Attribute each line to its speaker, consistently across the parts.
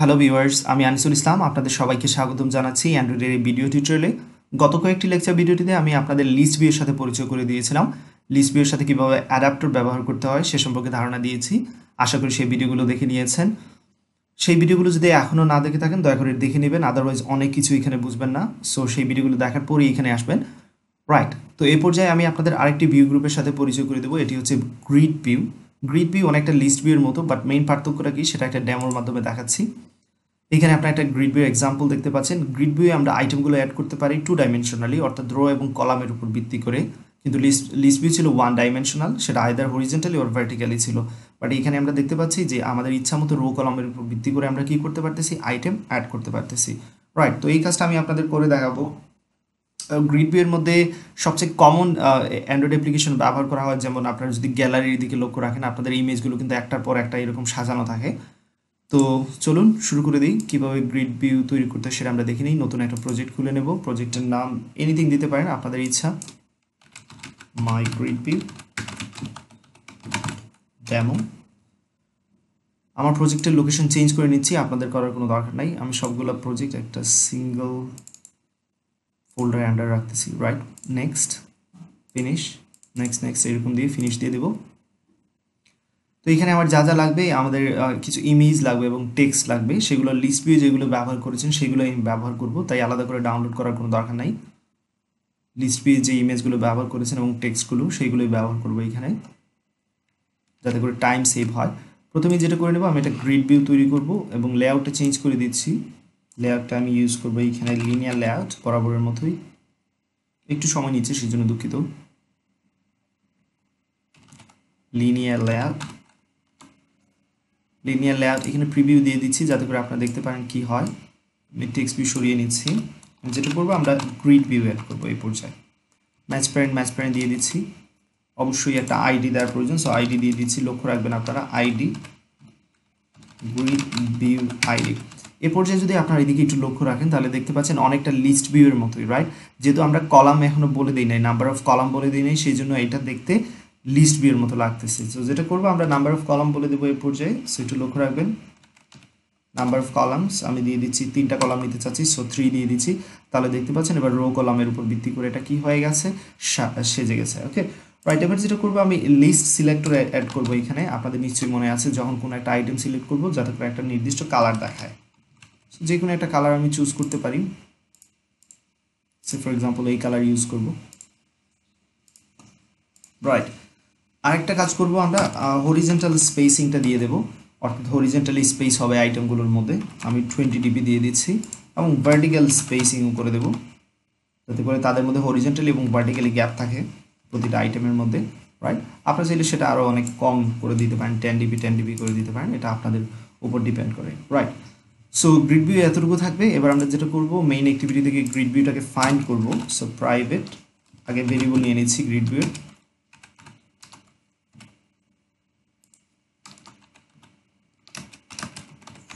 Speaker 1: hello viewers আমি আনিসুল ইসলাম আপনাদের সবাইকে স্বাগতম জানাচ্ছি অ্যান্ড্রয়েডের ভিডিও টিউটোরিয়ালে গত কয়েকটি লেকচার ভিডিওটিতে আমি আপনাদের লিস্ট ভিউর সাথে পরিচয় করে দিয়েছিলাম লিস্ট ভিউর সাথে কীভাবে অ্যাডাপ্টর ব্যবহার করতে হয় সে সম্পর্কে ধারণা দিয়েছি আশা করি সেই ভিডিওগুলো দেখে নিয়েছেন সেই ভিডিওগুলো যদি এখনও না দেখে থাকেন দয়া করে দেখে নেবেন আদারওয়াইজ অনেক কিছু এখানে বুঝবেন না সো সেই ভিডিওগুলো দেখার পরেই এখানে আসবেন রাইট তো এই পর্যায়ে আমি আপনাদের আরেকটি ভিউ গ্রুপের সাথে পরিচয় করে দেবো এটি হচ্ছে গ্রিড ভিউ গ্রিড ভিউ অনেকটা লিস্ট ভিউর মতো বাট মেইন পার্থক্যটা কি সেটা একটা ড্যামোর মাধ্যমে দেখাচ্ছি এখানে আপনার একটা গ্রিড ভিউ এক্সাম্পল দেখতে পাচ্ছেন গ্রিড ভিউ আমরা আইটেমগুলো অ্যাড করতে পারি টু ডাইমেনশনালি অর্থাৎ রো এবং কলামের উপর ভিত্তি করে কিন্তু লিস্ট লিস্ট ভিউ ছিল ওয়ান ডাইমেনশনাল সেটা আয়দার হরিজেন্টালি ওর ভার্টিক্যালি ছিল বাট এখানে আমরা দেখতে পাচ্ছি যে আমাদের ইচ্ছা মতো রো কলামের উপর ভিত্তি করে আমরা কি করতে পারতেছি আইটেম অ্যাড করতে পারতেছি রাইট তো এই কাজটা আমি আপনাদের করে দেখাবো গ্রিড ভিউয়ের মধ্যে সবচেয়ে কমন অ্যান্ড্রয়েড অ্যাপ্লিকেশন ব্যবহার করা হয় যেমন আপনারা যদি গ্যালারির দিকে লক্ষ্য রাখেন আপনাদের ইমেজগুলো কিন্তু একটার পর একটা এরকম সাজানো থাকে তো চলুন শুরু করে দিই কীভাবে গ্রিড ভিউ তৈরি করতে সেটা আমরা দেখে নিই নতুন একটা প্রজেক্ট খুলে নেব প্রজেক্টের নাম এনিথিং দিতে পারেন আপনাদের ইচ্ছা মাই গ্রিড ভিউ ড্যামো আমার প্রজেক্টের লোকেশন চেঞ্জ করে নিচ্ছি আপনাদের করার কোনো দরকার নাই আমি সবগুলো প্রজেক্ট একটা সিঙ্গল ফোল্ডার আন্ডার রাখতেছি right next finish next next এরকম দিয়ে ফিনিশ দিয়ে দেবো তো এখানে আমার যা যা লাগবে আমাদের কিছু ইমেজ লাগবে এবং টেক্সট লাগবে সেগুলো লিস্ট ভিউ যেগুলো ব্যবহার করেছেন সেগুলো আমি ব্যবহার করব তাই আলাদা করে ডাউনলোড করার কোনো দরকার নাই লিস্ট ভিউ যে ইমেজগুলো ব্যবহার করেছেন এবং টেক্সটগুলো সেগুলোই ব্যবহার করব এখানে যাতে করে টাইম সেভ হয় প্রথমে যেটা করে নেব আমি একটা গ্রিড ভিউ তৈরি করব এবং লেআউটটা চেঞ্জ করে দিচ্ছি লেয়ারটা আমি ইউজ করবো এইখানে লিনিয়ার লেয়ার বরাবরের মতোই একটু সময় নিচ্ছে সেই জন্য দুঃখিত লিনিয়ার লেয়ার লিনিয়ার লেয়ার এখানে প্রিভিউ দিয়ে দিচ্ছি যাতে করে আপনারা দেখতে পারেন কি হয় আমি টেক্সট ভিউ সরিয়ে নিচ্ছি যেটা করবো আমরা গ্রিড ভিউ অ্যাড করবো এই পর্যায়ে ম্যাচ প্যারেন্ট ম্যাচ প্যারেন্ট দিয়ে দিচ্ছি অবশ্যই একটা আইডি দেওয়ার প্রয়োজন সো আইডি দিয়ে দিচ্ছি লক্ষ্য রাখবেন আপনারা আইডি গ্রিড ভিউ আইডি এ পর্যায়ে যদি আপনারা এদিকে একটু লক্ষ্য রাখেন তাহলে দেখতে পাচ্ছেন অনেকটা লিস্ট ভিউয়ের মতোই রাইট যেহেতু আমরা কলাম এখনও বলে দিই নাই নাম্বার অফ কলাম বলে দিই নাই সেই জন্য এটা দেখতে লিস্ট ভিউয়ের মতো লাগতেছে সো যেটা করবো আমরা নাম্বার অফ কলাম বলে দেবো এ পর্যায়ে সো একটু লক্ষ্য রাখবেন নাম্বার অফ কলামস আমি দিয়ে দিচ্ছি তিনটা কলাম নিতে চাচ্ছি সো থ্রি দিয়ে দিচ্ছি তাহলে দেখতে পাচ্ছেন এবার রো কলামের উপর ভিত্তি করে এটা কি হয়ে গেছে সেজে গেছে ওকে রাইট এবার যেটা করবো আমি লিস্ট সিলেক্টর অ্যাড করবো এখানে আপনাদের নিশ্চয়ই মনে আছে যখন কোনো একটা আইটেম সিলেক্ট করবো যাতে করে একটা নির্দিষ্ট কালার দেখায় যে কোনো একটা কালার আমি চুজ করতে পারি সে ফর এক্সাম্পল এই কালার ইউজ করব রাইট আরেকটা কাজ করব আমরা হরিজেন্টাল স্পেসিংটা দিয়ে দেব অর্থাৎ হরিজেন্টালি স্পেস হবে আইটেমগুলোর মধ্যে আমি টোয়েন্টি ডিবি দিয়ে দিচ্ছি এবং ভার্টিক্যাল স্পেসিংও করে দেব যাতে করে তাদের মধ্যে হরিজেন্টালি এবং ভার্টিক্যালি গ্যাপ থাকে প্রতিটা আইটেমের মধ্যে রাইট আপনারা চাইলে সেটা আরও অনেক কম করে দিতে পারেন টেন ডিবি টেন ডিবি করে দিতে পারেন এটা আপনাদের উপর ডিপেন্ড করে রাইট সো গ্রিড ভিউ এতটুকু থাকবে এবার আমরা যেটা করব মেইন অ্যাক্টিভিটি থেকে গ্রিড ভিউটাকে ফাইন্ড করব সো প্রাইভেট আগে ভেরিয়েবল নিয়ে নিচ্ছি grid view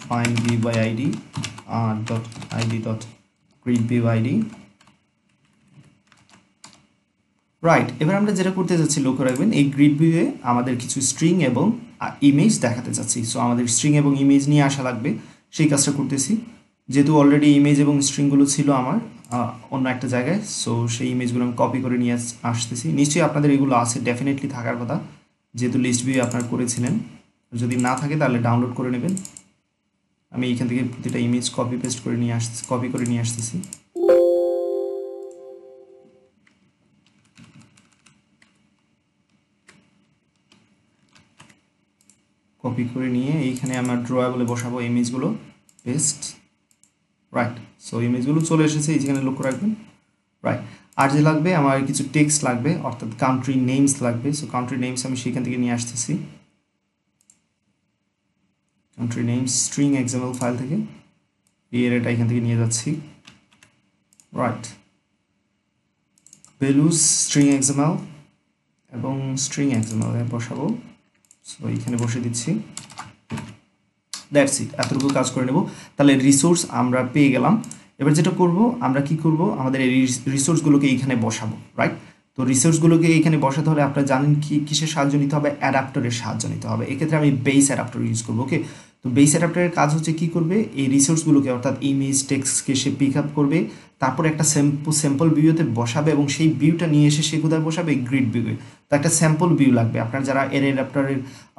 Speaker 1: find V by ID r dot dot dot view view ID right এবার আমরা যেটা করতে যাচ্ছি লক্ষ্য রাখবেন এই গ্রিড ভিউয়ে আমাদের কিছু স্ট্রিং এবং ইমেজ দেখাতে চাচ্ছি সো আমাদের স্ট্রিং এবং ইমেজ নিয়ে আসা লাগবে সেই কাজটা করতেছি যেহেতু অলরেডি ইমেজ এবং স্ট্রিংগুলো ছিল আমার অন্য একটা জায়গায় সো সেই ইমেজগুলো আমি কপি করে নিয়ে আসতেছি নিশ্চয়ই আপনাদের এগুলো আছে ডেফিনেটলি থাকার কথা যেহেতু লিস্ট ভিউ আপনার করেছিলেন যদি না থাকে তাহলে ডাউনলোড করে নেবেন আমি এখান থেকে প্রতিটা ইমেজ কপি পেস্ট করে নিয়ে আস কপি করে নিয়ে আসতেছি কপি করে নিয়ে এইখানে আমার ড্রয়াবলে বসাবো ইমেজগুলো পেস্ট রাইট সো ইমেজগুলো চলে এসেছে এই যেখানে লক্ষ্য রাখবেন রাইট আর যে লাগবে আমার কিছু টেক্সট লাগবে অর্থাৎ কান্ট্রি নেমস লাগবে সো কান্ট্রি নেমস আমি সেখান থেকে নিয়ে আসতেছি country names string example file থেকে এর এখান থেকে নিয়ে যাচ্ছি রাইট বেলুস স্ট্রিং এক্সাম্পল এবং স্ট্রিং এক্সাম্পল বসাবো সো এইখানে বসে দিচ্ছি দ্যাটস ইট এতটুকু কাজ করে নেব তাহলে রিসোর্স আমরা পেয়ে গেলাম এবার যেটা করব আমরা কি করব আমাদের এই রিসোর্সগুলোকে এইখানে বসাবো রাইট তো রিসোর্সগুলোকে এইখানে বসাতে হলে আপনারা জানেন কি কিসের সাহায্য নিতে হবে অ্যাডাপ্টারের সাহায্য নিতে হবে এক্ষেত্রে আমি বেস অ্যাডাপ্টার ইউজ করবো ওকে তো বেস অ্যাডাপ্টারের কাজ হচ্ছে কি করবে এই রিসোর্সগুলোকে অর্থাৎ ইমেজ টেক্সকে সে পিক আপ করবে তারপর একটা স্যাম্পল ভিউতে বসাবে এবং সেই ভিউটা নিয়ে এসে সে কোথায় বসাবে গ্রিড ভিউয়ে তো একটা স্যাম্পল ভিউ লাগবে আপনার যারা এর অ্যাডাপ্টারের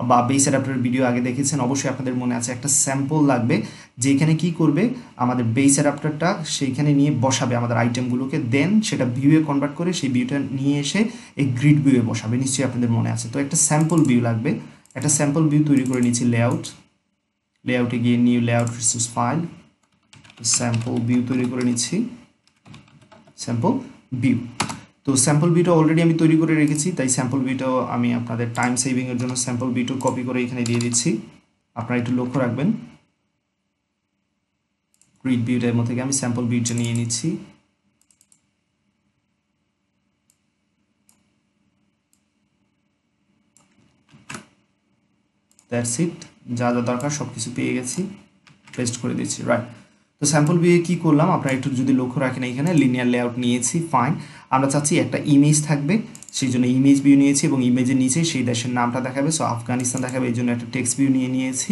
Speaker 1: বা বেস অ্যাডাপ্টারের ভিডিও আগে দেখেছেন অবশ্যই আপনাদের মনে আছে একটা স্যাম্পল লাগবে যেখানে কি করবে আমাদের বেস অ্যাডাপ্টারটা সেইখানে নিয়ে বসাবে আমাদের আইটেমগুলোকে দেন সেটা ভিউয়ে কনভার্ট করে সেই ভিউটা নিয়ে এসে এই গ্রিড ভিউয়ে বসাবে নিশ্চয়ই আপনাদের মনে আছে তো একটা স্যাম্পল ভিউ লাগবে একটা স্যাম্পল ভিউ তৈরি করে নিয়েছি লেআউট লেআউটে গিয়ে new layout resource file sample view তৈরি করে নিচ্ছি স্যাম্পল বিউ তো স্যাম্পল ভিউটা অলরেডি আমি তৈরি করে রেখেছি তাই স্যাম্পল ভিউটাও আমি আপনাদের টাইম সেভিংয়ের জন্য স্যাম্পল ভিউটা কপি করে এখানে দিয়ে দিচ্ছি আপনারা একটু লক্ষ্য রাখবেন গ্রিড ভিউটার মধ্যে থেকে আমি স্যাম্পল ভিউটা নিয়ে নিচ্ছি দ্যাটস ইট যা যা দরকার সব কিছু পেয়ে গেছি পেস্ট করে দিচ্ছি রাইট তো স্যাম্পল ভিউ কী করলাম আপনারা একটু যদি লক্ষ্য রাখেন এখানে লিনিয়ার লেআউট নিয়েছি ফাইন আমরা চাচ্ছি একটা ইমেজ থাকবে সেই জন্য ইমেজ ভিউ নিয়েছি এবং ইমেজের নিচে সেই দেশের নামটা দেখাবে সো আফগানিস্তান দেখাবে এই জন্য একটা টেক্সট ভিউ নিয়ে নিয়েছি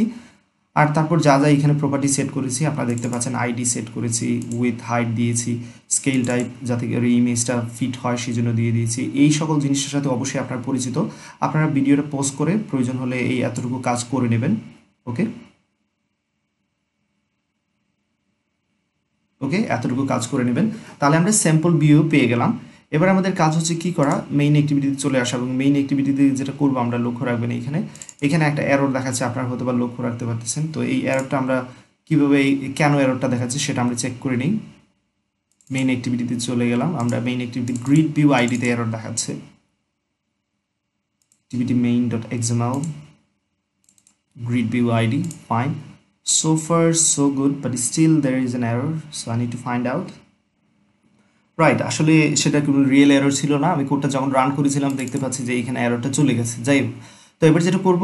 Speaker 1: আর তারপর যা যা এখানে প্রপার্টি সেট করেছি আপনারা দেখতে পাচ্ছেন আইডি সেট করেছি উইথ হাইট দিয়েছি স্কেল টাইপ যাতে করে ইমেজটা ফিট হয় সেই জন্য দিয়ে দিয়েছি এই সকল জিনিসটার সাথে অবশ্যই আপনার পরিচিত আপনারা ভিডিওটা পোস্ট করে প্রয়োজন হলে এই এতটুকু কাজ করে নেবেন ওকে ওকে এতটুকু কাজ করে নেবেন তাহলে আমরা স্যাম্পল বিও পেয়ে গেলাম এবার আমাদের কাজ হচ্ছে কি করা মেইন অ্যাক্টিভিটিতে চলে আসা এবং মেইন অ্যাক্টিভিটিতে যেটা করবো আমরা লক্ষ্য রাখবেন এখানে এখানে একটা অ্যারোর দেখাচ্ছে আপনারা হয়তো বা লক্ষ্য রাখতে পারতেছেন তো এই এররটা আমরা কীভাবে এই কেন এররটা দেখাচ্ছে সেটা আমরা চেক করে নিই মেইন অ্যাক্টিভিটিতে চলে গেলাম আমরা মেইন অ্যাক্টিভিটি গ্রিড ভিউ আইডিতে অ্যারোর দেখাচ্ছে main dot main.xml grid view ID fine so far so good but still there is an error so I need to find out right আসলে সেটা কোনো রিয়েল এরর ছিল না আমি কোডটা যখন রান করেছিলাম দেখতে পাচ্ছি যে এখানে এররটা চলে গেছে যাই হোক তো এবার যেটা করব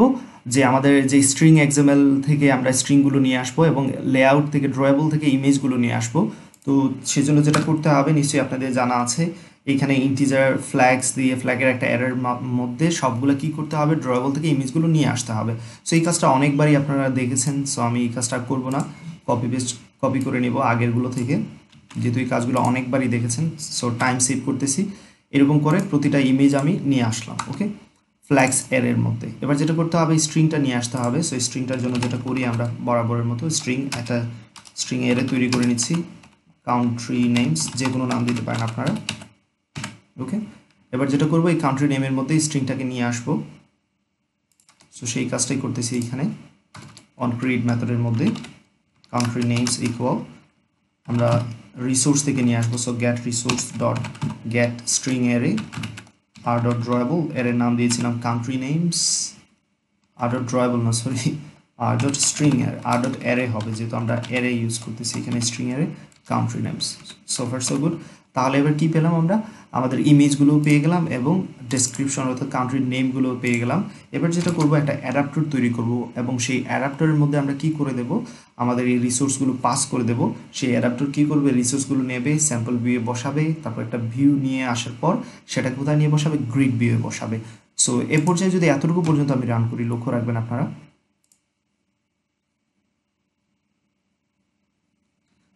Speaker 1: যে আমাদের যে স্ট্রিং এক্সামেল থেকে আমরা স্ট্রিংগুলো নিয়ে আসবো এবং লেআউট থেকে ড্রয়েবল থেকে ইমেজগুলো নিয়ে আসবো তো সেজন্য যেটা করতে হবে নিশ্চয়ই আপনাদের জানা আছে এইখানে ইন্টিজার ফ্ল্যাগস দিয়ে ফ্ল্যাগের একটা অ্যারের মধ্যে সবগুলো কি করতে হবে ড্রয়েবল থেকে ইমেজগুলো নিয়ে আসতে হবে সো এই কাজটা অনেকবারই আপনারা দেখেছেন সো আমি এই কাজটা করব না কপি পেস্ট কপি করে নেব আগেরগুলো থেকে যেহেতু এই কাজগুলো অনেকবারই দেখেছেন সো টাইম সেভ করতেছি এরকম করে প্রতিটা ইমেজ আমি নিয়ে আসলাম ওকে ফ্ল্যাক্স এর মধ্যে এবার যেটা করতে হবে স্ট্রিংটা নিয়ে আসতে হবে সো স্ট্রিংটার জন্য যেটা করি আমরা বরাবরের মতো স্ট্রিং একটা স্ট্রিং এরে তৈরি করে নিচ্ছি কাউন্ট্রি নেমস যে কোনো নাম দিতে পারেন আপনারা ওকে এবার যেটা করবো এই কান্ট্রি নেমের মধ্যে স্ট্রিংটাকে নিয়ে আসবো সো সেই কাজটাই করতেছি এইখানে অন ক্রিয়েট মেথডের মধ্যে কান্ট্রি নেমস ইকুয়াল আমরা রিসোর্স থেকে নিয়ে আসবো so get resource dot get string array R dot drawable এর নাম দিয়েছিলাম country names R dot drawable না sorry R dot string array R dot array হবে যেহেতু আমরা অ্যারে ইউজ করতেছি এখানে string array country names so far so good তাহলে এবার কি পেলাম আমরা আমাদের ইমেজগুলোও পেয়ে গেলাম এবং ডেসক্রিপশন অর্থাৎ কান্ট্রির নেমগুলোও পেয়ে গেলাম এবার যেটা করব একটা অ্যাডাপ্টার তৈরি করব এবং সেই অ্যাডাপ্টারের মধ্যে আমরা কি করে দেব আমাদের এই রিসোর্সগুলো পাস করে দেব সেই অ্যাডাপ্টার কি করবে রিসোর্সগুলো নেবে স্যাম্পল ভিউয়ে বসাবে তারপর একটা ভিউ নিয়ে আসার পর সেটা কোথায় নিয়ে বসাবে গ্রিড ভিউয়ে বসাবে সো এ পর্যায়ে যদি এতটুকু পর্যন্ত আমি রান করি লক্ষ্য রাখবেন আপনারা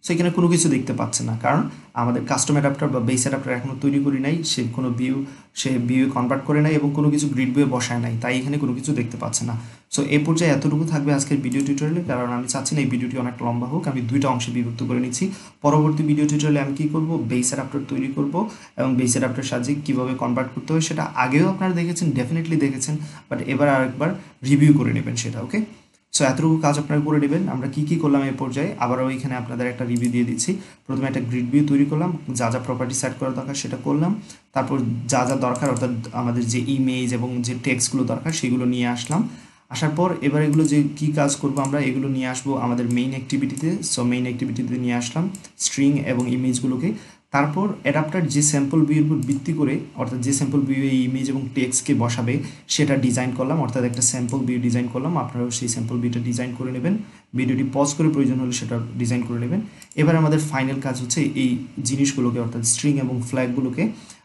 Speaker 1: সেখানে কোনো কিছু দেখতে পাচ্ছে না কারণ আমাদের কাস্টম অ্যাডাপ্টার বা বেস অ্যাডাপ্টার এখনও তৈরি করি নাই সে কোনো ভিউ সে ভিউ কনভার্ট করে নাই এবং কোনো কিছু গ্রিড বিউয়ে বসায় নাই তাই এখানে কোনো কিছু দেখতে পাচ্ছে না সো এই পর্যায়ে এতটুকু থাকবে আজকের ভিডিও টিউটোরিয়ালে কারণ আমি চাচ্ছি না এই ভিডিওটি অনেক লম্বা হোক আমি দুইটা অংশে বিভক্ত করে নিচ্ছি পরবর্তী ভিডিও টিউটোরিয়ালে আমি কী করবো বেস অ্যাডাপ্টার তৈরি করব এবং বেস অ্যাডাপ্টার সাজিয়ে কীভাবে কনভার্ট করতে হয় সেটা আগেও আপনারা দেখেছেন ডেফিনেটলি দেখেছেন বাট এবার আরেকবার রিভিউ করে নেবেন সেটা ওকে সো এতটুকু কাজ আপনারা করে নেবেন আমরা কি কি করলাম এই পর্যায়ে আবারও এখানে আপনাদের একটা রিভিউ দিয়ে দিচ্ছি প্রথমে একটা গ্রিড ভিউ তৈরি করলাম যা যা প্রপার্টি সেট করা দরকার সেটা করলাম তারপর যা যা দরকার অর্থাৎ আমাদের যে ইমেজ এবং যে টেক্সটগুলো দরকার সেগুলো নিয়ে আসলাম আসার পর এবার এগুলো যে কি কাজ করব আমরা এগুলো নিয়ে আসবো আমাদের মেইন অ্যাক্টিভিটিতে সো মেইন অ্যাক্টিভিটিতে নিয়ে আসলাম স্ট্রিং এবং ইমেজগুলোকে তারপর অ্যাডাপ্টার যে স্যাম্পল ভিউর উপর ভিত্তি করে অর্থাৎ যে স্যাম্পল ভিউ এই ইমেজ এবং টেক্সকে বসাবে সেটা ডিজাইন করলাম অর্থাৎ একটা স্যাম্পল ভিউ ডিজাইন করলাম আপনারাও সেই স্যাম্পল ভিউটা ডিজাইন করে নেবেন ভিডিওটি পজ করে প্রয়োজন হলে সেটা ডিজাইন করে নেবেন এবার আমাদের ফাইনাল কাজ হচ্ছে এই জিনিসগুলোকে অর্থাৎ স্ট্রিং এবং ফ্ল্যাগগুলোকে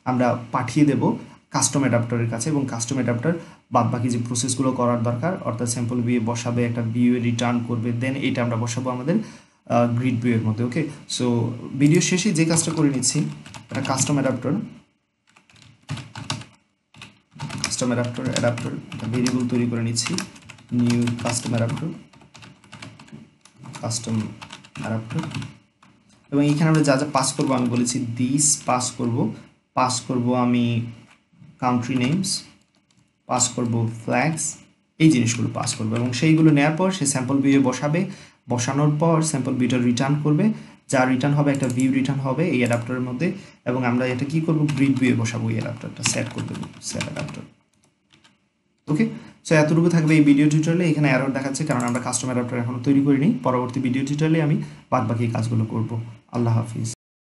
Speaker 1: আমরা পাঠিয়ে দেব কাস্টম অ্যাডাপ্টারের কাছে এবং কাস্টম অ্যাডাপ্টার বাদ বাকি যে প্রসেসগুলো করার দরকার অর্থাৎ স্যাম্পল ভিউ বসাবে একটা ভিউ রিটার্ন করবে দেন এটা আমরা বসাবো আমাদের গ্রিড এর মধ্যে ওকে সো ভিডিও শেষে যে কাজটা করে নিচ্ছি এটা custom adapter custom adapter adapter variable তৈরি করে নিচ্ছি new custom adapter custom adapter এবং এখানে আমরা যা যা পাস করবো আমি বলেছি দিস পাস করব পাস করব আমি কান্ট্রি নেমস পাস করব ফ্ল্যাগস এই জিনিসগুলো পাস করবো এবং সেইগুলো নেওয়ার পর সে স্যাম্পল ভিউ বসাবে বসানোর পর স্যাম্পল ভিউটা রিটার্ন করবে যা রিটার্ন হবে একটা ভিউ রিটার্ন হবে এই অ্যাডাপ্টারের মধ্যে এবং আমরা এটা কি করব গ্রিড ভিউয়ে বসাবো এই অ্যাডাপ্টারটা সেট করে সেট অ্যাডাপ্টার ওকে সো এতটুকু থাকবে এই ভিডিও টিউটোরিয়ালে এখানে অ্যারোর দেখাচ্ছে কারণ আমরা কাস্টমার অ্যাডাপ্টার এখনও তৈরি করিনি পরবর্তী ভিডিও টিউটোরিয়ালে আমি বাদ বাকি কাজগুলো করব আল্লাহ হাফিজ